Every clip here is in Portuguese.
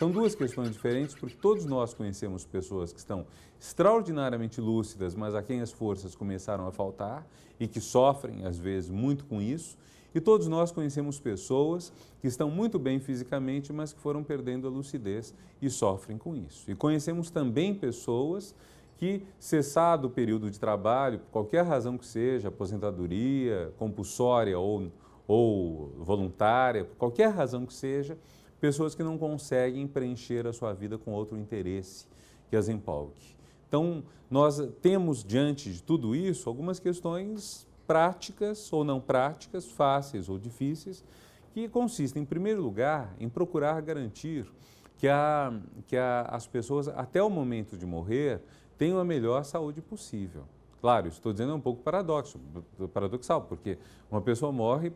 São duas questões diferentes, porque todos nós conhecemos pessoas que estão extraordinariamente lúcidas, mas a quem as forças começaram a faltar e que sofrem, às vezes, muito com isso. E todos nós conhecemos pessoas que estão muito bem fisicamente, mas que foram perdendo a lucidez e sofrem com isso. E conhecemos também pessoas que, cessado o período de trabalho, por qualquer razão que seja, aposentadoria compulsória ou, ou voluntária, por qualquer razão que seja, pessoas que não conseguem preencher a sua vida com outro interesse que as empolgue. Então, nós temos diante de tudo isso algumas questões práticas ou não práticas, fáceis ou difíceis, que consistem, em primeiro lugar, em procurar garantir que, a, que a, as pessoas, até o momento de morrer, tenham a melhor saúde possível. Claro, estou dizendo é um pouco paradoxo, paradoxal, porque uma pessoa morre,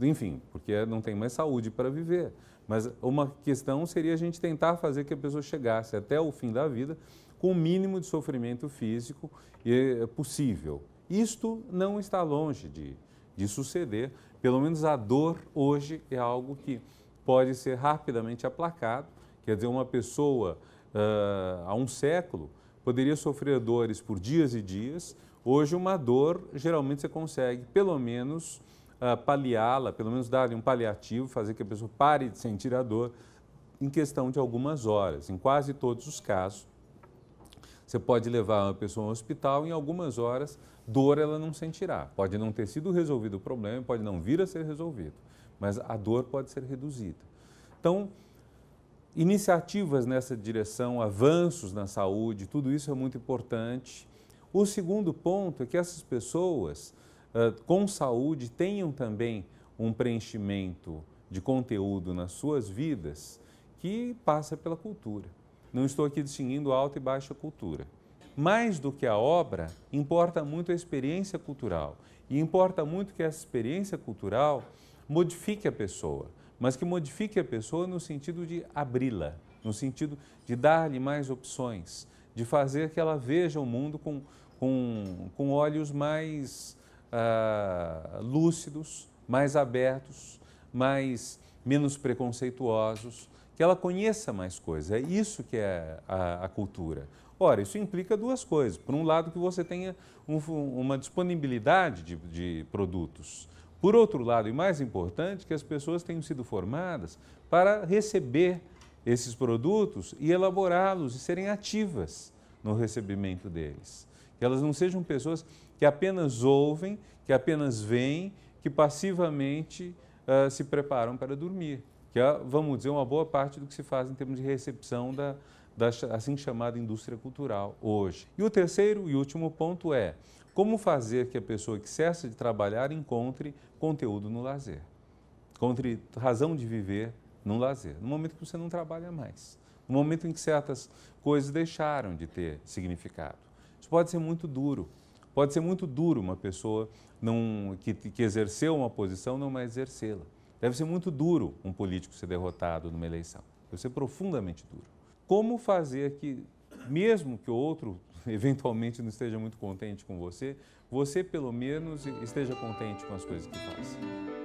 enfim, porque não tem mais saúde para viver. Mas uma questão seria a gente tentar fazer que a pessoa chegasse até o fim da vida com o mínimo de sofrimento físico eh, possível. Isto não está longe de, de suceder, pelo menos a dor hoje é algo que pode ser rapidamente aplacado. Quer dizer, uma pessoa uh, há um século poderia sofrer dores por dias e dias, hoje uma dor geralmente você consegue pelo menos uh, paliá-la, pelo menos dar-lhe um paliativo, fazer que a pessoa pare de sentir a dor em questão de algumas horas. Em quase todos os casos, você pode levar uma pessoa ao hospital em algumas horas, dor ela não sentirá. Pode não ter sido resolvido o problema, pode não vir a ser resolvido, mas a dor pode ser reduzida. Então, iniciativas nessa direção, avanços na saúde, tudo isso é muito importante. O segundo ponto é que essas pessoas ah, com saúde tenham também um preenchimento de conteúdo nas suas vidas que passa pela cultura. Não estou aqui distinguindo alta e baixa cultura. Mais do que a obra, importa muito a experiência cultural. E importa muito que essa experiência cultural modifique a pessoa, mas que modifique a pessoa no sentido de abri-la, no sentido de dar-lhe mais opções, de fazer que ela veja o mundo com, com, com olhos mais ah, lúcidos, mais abertos, mais menos preconceituosos, que ela conheça mais coisas. É isso que é a, a cultura. Ora, isso implica duas coisas. Por um lado, que você tenha um, uma disponibilidade de, de produtos. Por outro lado, e mais importante, que as pessoas tenham sido formadas para receber esses produtos e elaborá-los e serem ativas no recebimento deles. Que elas não sejam pessoas que apenas ouvem, que apenas veem, que passivamente uh, se preparam para dormir. Que é, vamos dizer, uma boa parte do que se faz em termos de recepção da, da assim chamada indústria cultural hoje. E o terceiro e último ponto é como fazer que a pessoa que cessa de trabalhar encontre conteúdo no lazer, encontre razão de viver no lazer, no momento que você não trabalha mais, no momento em que certas coisas deixaram de ter significado. Isso pode ser muito duro. Pode ser muito duro uma pessoa não, que, que exerceu uma posição não mais exercê-la. Deve ser muito duro um político ser derrotado numa eleição. Deve ser profundamente duro. Como fazer que, mesmo que o outro eventualmente não esteja muito contente com você, você pelo menos esteja contente com as coisas que faz?